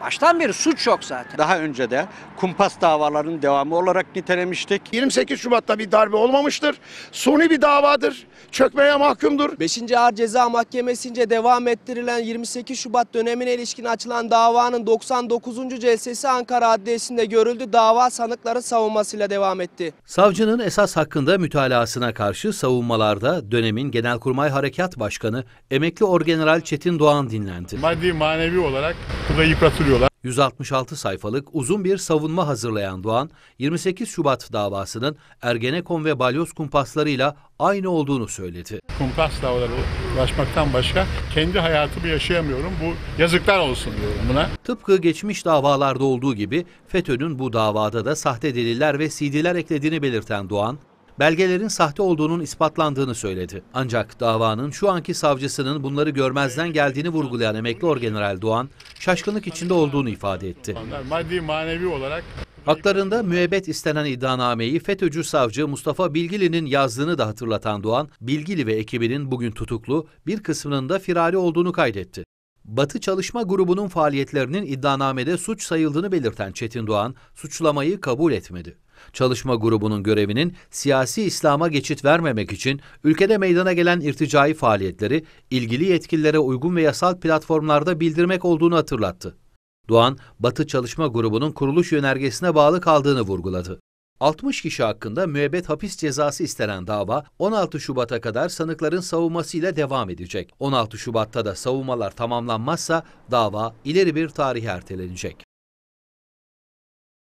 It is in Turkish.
Baştan beri suç yok zaten. Daha önce de kumpas davalarının devamı olarak nitelemiştik. 28 Şubat'ta bir darbe olmamıştır. Suni bir davadır. Çökmeye mahkumdur. 5. Ağır Ceza Mahkemesi'nce devam ettirilen 28 Şubat dönemine ilişkin açılan davanın 99. celsesi Ankara Adliyesi'nde görüldü. Dava sanıkların savunmasıyla devam etti. Savcının esas hakkında mütalasına karşı savunmalarda dönemin Genelkurmay Harekat Başkanı emekli Orgeneral Çetin Doğan dinlendi. Maddi manevi olarak bu da yıpratılıyor 166 sayfalık uzun bir savunma hazırlayan Doğan, 28 Şubat davasının Ergenekon ve balyoz kumpaslarıyla aynı olduğunu söyledi. Kumpas davaları ulaşmaktan başka kendi hayatımı yaşayamıyorum. Bu yazıklar olsun diyorum buna. Tıpkı geçmiş davalarda olduğu gibi FETÖ'nün bu davada da sahte deliller ve CD'ler eklediğini belirten Doğan, belgelerin sahte olduğunun ispatlandığını söyledi. Ancak davanın şu anki savcısının bunları görmezden geldiğini vurgulayan emekli orgeneral Doğan, şaşkınlık içinde olduğunu ifade etti. Maddi manevi olarak Haklarında müebbet istenen iddianameyi FETÖ'cü savcı Mustafa Bilgili'nin yazdığını da hatırlatan Doğan, Bilgili ve ekibinin bugün tutuklu, bir kısmının da firari olduğunu kaydetti. Batı Çalışma Grubu'nun faaliyetlerinin iddianamede suç sayıldığını belirten Çetin Doğan, suçlamayı kabul etmedi. Çalışma grubunun görevinin siyasi İslam'a geçit vermemek için ülkede meydana gelen irticai faaliyetleri ilgili yetkililere uygun ve yasal platformlarda bildirmek olduğunu hatırlattı. Doğan, Batı Çalışma Grubu'nun kuruluş yönergesine bağlı kaldığını vurguladı. 60 kişi hakkında müebbet hapis cezası istenen dava 16 Şubat'a kadar sanıkların savunmasıyla devam edecek. 16 Şubat'ta da savunmalar tamamlanmazsa dava ileri bir tarihe ertelenecek.